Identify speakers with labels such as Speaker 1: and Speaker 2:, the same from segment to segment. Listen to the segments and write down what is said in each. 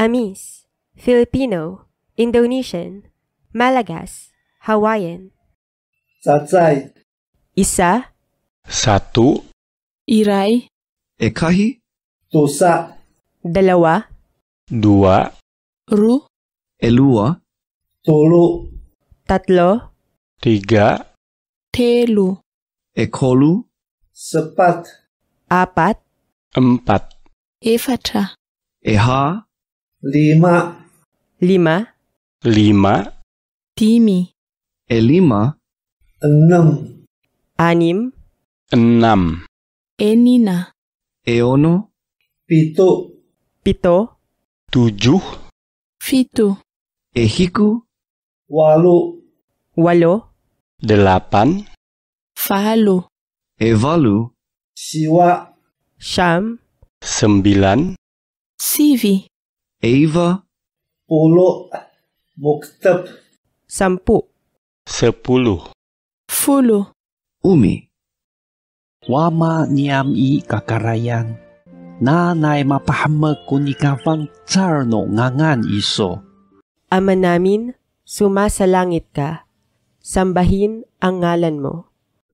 Speaker 1: Amis, Filipino, Indonesian, Malagas, Hawaiian.
Speaker 2: Satsai.
Speaker 1: Isa.
Speaker 3: Satu.
Speaker 1: Irai.
Speaker 4: Ekahi.
Speaker 3: Tosa.
Speaker 1: Dalawa.
Speaker 4: Dua. Ru. Elua.
Speaker 1: Tolo. Tatlo.
Speaker 4: Tiga.
Speaker 1: Telu.
Speaker 4: Ekolu. Sepat. Apat. Empat.
Speaker 1: Efatra.
Speaker 4: Eha. Lima. Lima. Lima. Timi. Elima.
Speaker 1: Eh, Enam. Anim.
Speaker 4: Enam.
Speaker 5: Enina.
Speaker 4: Eono. Pito. Pito. Tujuh. Fitu. Ehiku. Walu. Walo. Delapan.
Speaker 1: Falu.
Speaker 4: Evalu.
Speaker 1: Siwa. sham
Speaker 4: Sembilan.
Speaker 1: Sivi.
Speaker 3: Eva
Speaker 1: Polo. Muktab Sampu
Speaker 4: Sepuluh Fulu Umi Wama niam i kakarayan nai mapahama kunikavang carno ngangan iso
Speaker 1: Ama namin, langit ka Sambahin ang ngalan mo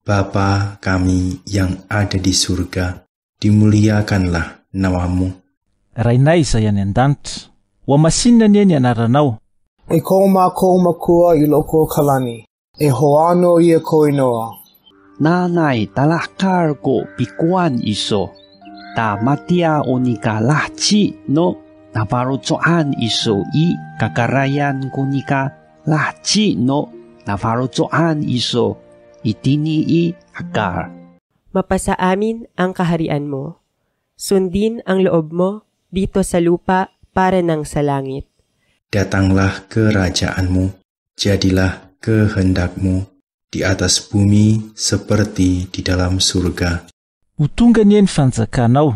Speaker 4: Bapa kami yang ada di
Speaker 3: surga, dimuliakanlah namamu. rainay izay any an-danitra
Speaker 4: ho amasinina anie ny anaranao e ko mako makua i loko kalani e hoano ia e koinoa nanay talakargo pikuan iso ta tamatia onikalahtsi no naparocoan iso i kakarayan ko kunika lahtsi no naparocoan iso itini i akar.
Speaker 1: Mapasa amin ang kaharian mo. Sundin ang loob mo dito sa lupa para nang sa langit.
Speaker 3: Datanglah kerajaanmu, jadilah kehendakmu di atas bumi seperti di dalam surga.
Speaker 2: Ho tonga fanzakanau,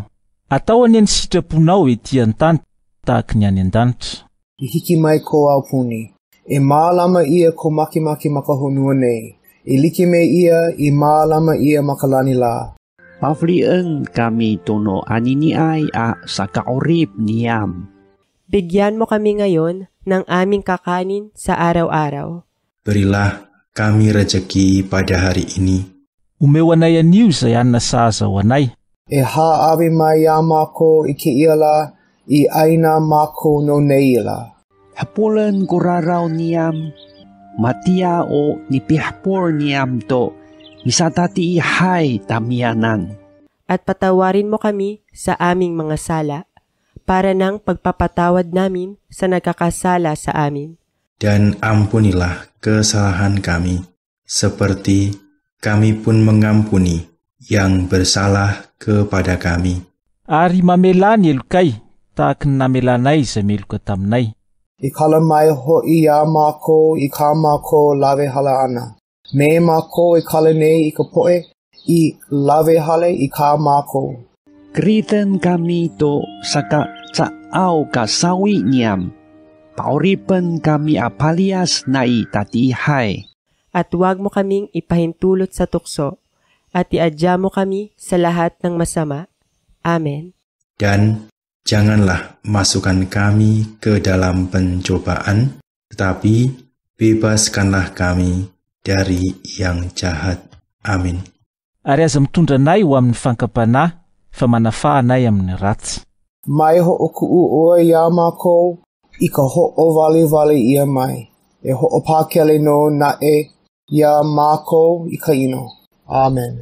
Speaker 2: atau fanjakanao, atao iti ny tak ety
Speaker 5: an-tany tahaka Ihikimai ko aupuni, e maalama ia ko makimaki makahonuanei, e like me ia i maalama ia makalani la.
Speaker 4: Pavlien kami tuno aniniay a ah, sa kaurip niyam.
Speaker 1: Bigyan mo kami ngayon ng aming kakanin sa araw-araw.
Speaker 4: Berilah
Speaker 3: kami rejeki pada hari ini.
Speaker 2: Umewanayan niyo sa yan nasasawanay.
Speaker 5: Eha awi mayama ko ikiila i aina mako no neila. Hapulan kuraraw niyam
Speaker 4: matia o nipihpor niyam to misata ti ihay tamianan.
Speaker 1: At patawarin mo kami sa aming mga sala, para nang pagpapatawad namin sa nagkakasala sa amin.
Speaker 3: Dan ampunilah kesalahan kami, seperti kami pun mengampuni yang bersalah kepada kami.
Speaker 2: Ari mamela ny tak tahaka semil namelanay izay
Speaker 5: ho iya mako, ika mako lave halaana me ko e kale nei i ka poe, i lawe hale i ka ko.
Speaker 4: Kriten kami to saka au ka sawi niam. Pauripan kami apalias na itatihay.
Speaker 1: At huwag mo kaming ipahintulot sa tukso, at iadya mo kami sa lahat ng masama. Amen.
Speaker 3: Dan janganlah masukkan kami ke dalam pencobaan, tetapi bebaskanlah kami are
Speaker 2: aza mitondra nay o aminy fankapanahy fa manafa nay aminy ratsy
Speaker 5: mae ho'okuꞌu oa ia makou ika hoꞌo valevale ia mai e hoꞌopakile nō na'e ia makou ika ino amen